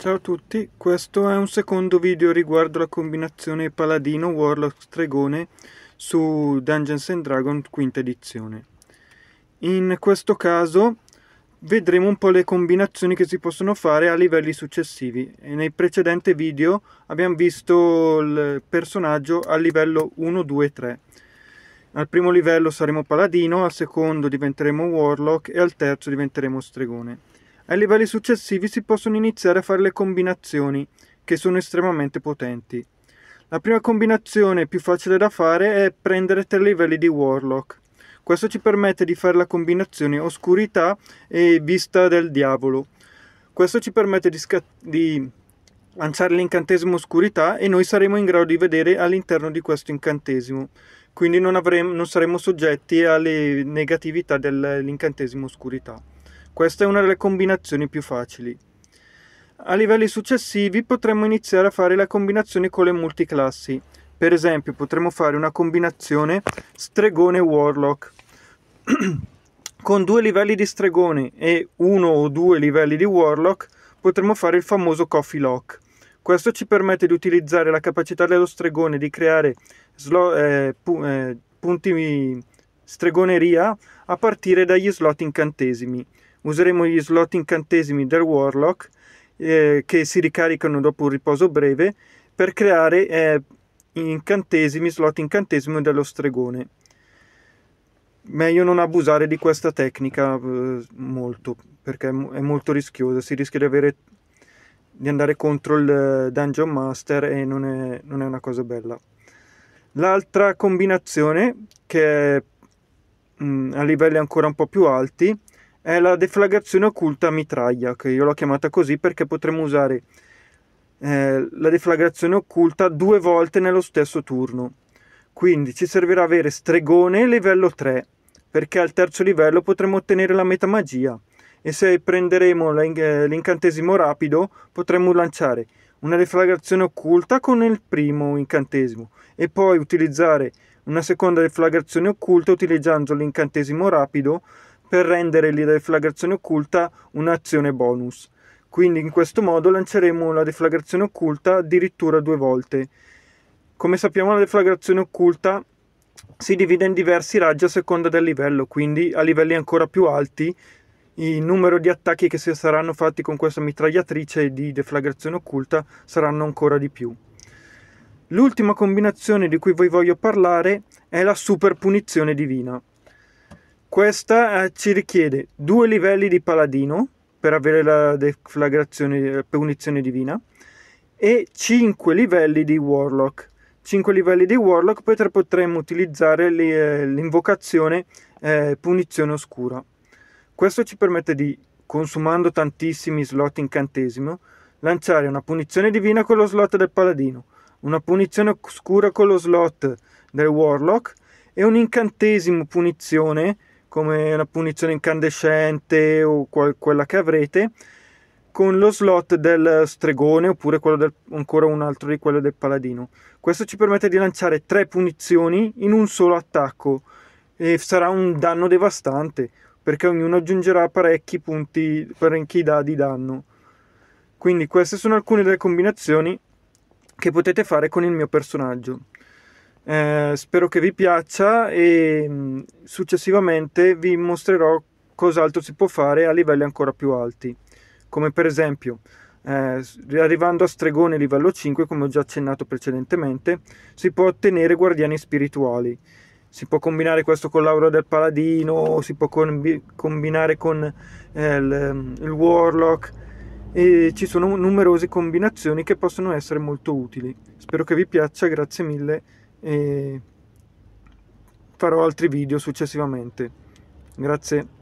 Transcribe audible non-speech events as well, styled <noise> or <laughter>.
Ciao a tutti, questo è un secondo video riguardo la combinazione Paladino Warlock Stregone su Dungeons Dragons quinta edizione. In questo caso vedremo un po' le combinazioni che si possono fare a livelli successivi. nel precedente video abbiamo visto il personaggio a livello 1, 2, 3. Al primo livello saremo Paladino, al secondo diventeremo Warlock e al terzo diventeremo Stregone. Ai livelli successivi si possono iniziare a fare le combinazioni, che sono estremamente potenti. La prima combinazione più facile da fare è prendere tre livelli di Warlock. Questo ci permette di fare la combinazione oscurità e vista del diavolo. Questo ci permette di, di lanciare l'incantesimo oscurità e noi saremo in grado di vedere all'interno di questo incantesimo. Quindi non, avremo, non saremo soggetti alle negatività dell'incantesimo oscurità. Questa è una delle combinazioni più facili. A livelli successivi potremmo iniziare a fare la combinazione con le multiclassi. Per esempio potremmo fare una combinazione stregone-warlock <clears throat> con due livelli di stregone e uno o due livelli di warlock potremmo fare il famoso coffee lock. Questo ci permette di utilizzare la capacità dello stregone di creare slot, eh, pu- eh, punti stregoneria a partire dagli slot incantesimi useremo gli slot incantesimi del Warlock eh, che si ricaricano dopo un riposo breve per creare eh, incantesimi, slot incantesimi dello stregone. Meglio non abusare di questa tecnica eh, molto perché è, è molto rischiosa, si rischia di, avere, di andare contro il eh, Dungeon Master e non è, non è una cosa bella. L'altra combinazione che è mh, mm, a livelli ancora un po' più alti è la deflagrazione occulta a mitraglia, che io l'ho chiamata così perché potremmo usare eh, la deflagrazione occulta due volte nello stesso turno. Quindi ci servirà avere stregone livello 3, perché al terzo livello potremo ottenere la metamagia. E se prenderemo l'incantesimo rapido potremo lanciare una deflagrazione occulta con il primo incantesimo e poi utilizzare una seconda deflagrazione occulta utilizzando l'incantesimo rapido per rendere la deflagrazione occulta un'azione bonus. Quindi in questo modo lanceremo la deflagrazione occulta addirittura due volte. Come sappiamo la deflagrazione occulta si divide in diversi raggi a seconda del livello, quindi a livelli ancora più alti il numero di attacchi che si saranno fatti con questa mitragliatrice di deflagrazione occulta saranno ancora di più. L'ultima combinazione di cui vi voglio parlare è la super punizione divina. Questa eh, ci richiede due livelli di paladino per avere la deflagrazione, la eh, punizione divina, e 5 livelli di warlock. 5 livelli di warlock per potremmo utilizzare eh, l'invocazione eh, punizione oscura. Questo ci permette di, consumando tantissimi slot incantesimo, lanciare una punizione divina con lo slot del paladino, una punizione oscura con lo slot del warlock e un incantesimo punizione come una punizione incandescente o qual- quella che avrete, con lo slot del stregone oppure quello del, ancora un altro di quello del paladino. Questo ci permette di lanciare tre punizioni in un solo attacco e sarà un danno devastante perché ognuno aggiungerà parecchi punti, parecchi da di danno. Quindi queste sono alcune delle combinazioni che potete fare con il mio personaggio. Eh, spero che vi piaccia e mm, successivamente vi mostrerò cos'altro si può fare a livelli ancora più alti, come per esempio eh, arrivando a stregone livello 5, come ho già accennato precedentemente, si può ottenere guardiani spirituali. Si può combinare questo con l'aura del paladino, si può combi- combinare con eh, il, mm, il warlock e ci sono numerose combinazioni che possono essere molto utili. Spero che vi piaccia, grazie mille e farò altri video successivamente. Grazie.